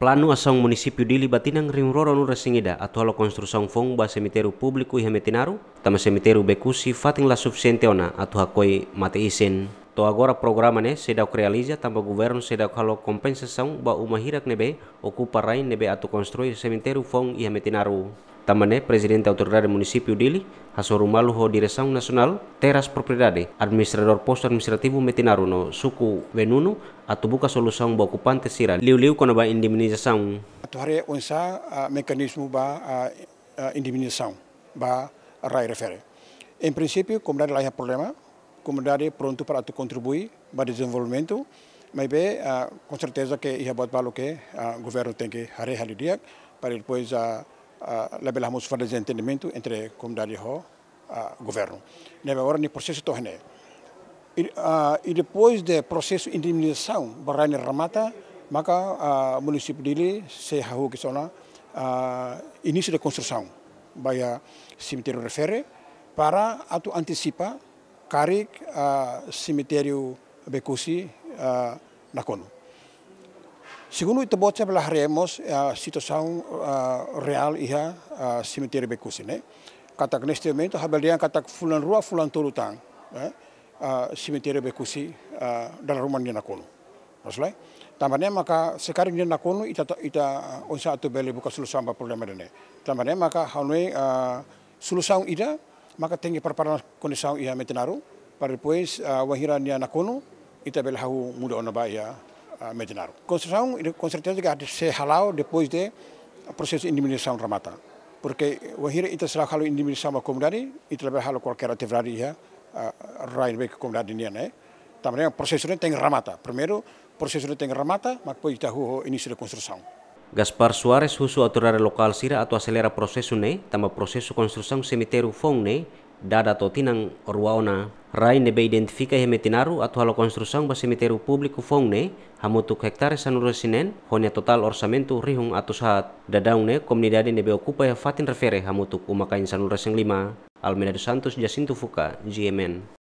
Plano ação município de Libatina rimroro no resingida atual construção fomba fong público e remetinaru, tama cemitério becusi fatin la suficiente ona atau hakoi mateisen. To agora programane né se dau realiza tamba governo se ba uma hirak nebe ocupa rain nebe atau construir cemitério fong e Tamane, presidente da autoridade do município dele, Hasorumaluho, direção nacional, terras propriedade, administrador posto administrativo Metinaru no Suco Venuno, atubuca solução para ocupante Sira. Liu Liu, quando vai indemnização? Atuare onça mecanismo de indemnização, ba RAI refere. Em princípio, a comunidade lá é problema, a comunidade pronto para contribuir para o desenvolvimento, mas bem, com certeza que isso é o que o governo tem que fazer para depois. Uh, labelamos falta de entendimento entre a comunidade e o governo. É agora o processo torne. E, ah, e depois do processo de indemnização, barrani ramata, maka ah, município dele se hahu que sona uh, início da construção, baia cemitério refere, para ato antecipa, carik uh, ah, cemitério Bekusi na Kono. Siguro itu botsa pala haremos a ya, sitwasyon eh, real ia a eh, cemetery bekusin. Eh? Katak neste momento habalian katak fulan rua fulan tolutang ya, eh? bekusi a, eh, dalam rumah dia nakono. Masalah? Tambahnya maka sekarang dia nakono ita ita onsa atau beli buka sulusan ba problema dene. Tambahnya maka hanoi a, sulusan ida maka tinggi perparan kondisi iha metenaru. Para depois a, wahiran dia nakono ita beli hau muda ona ba a Medinaro. Construção, com certeza, que ser ralau depois do processo de indemnização ramata. Porque o Hira ita será em indemnização a comunidade, e trabalhar qualquer atividade já, a raio da comunidade né? Também o é processo tem ramata. Primeiro, o processo tem ramata, mas depois está o início da construção. Gaspar Soares, husu autoridade local Sira, atau acelera processo ne, né? também processo construção cemitério Fong ne, né? dada tinang orwaona rai nebe identifica he metinaru atu halo construção ba cemitério público fongne hamutu hectare sanura sinen honia total orsamentu rihung atu sahat dadaungne ne nebe ocupa he fatin refere hamutu umakain sanura sing lima Almeida dos Santos Jacinto Fuca, GMN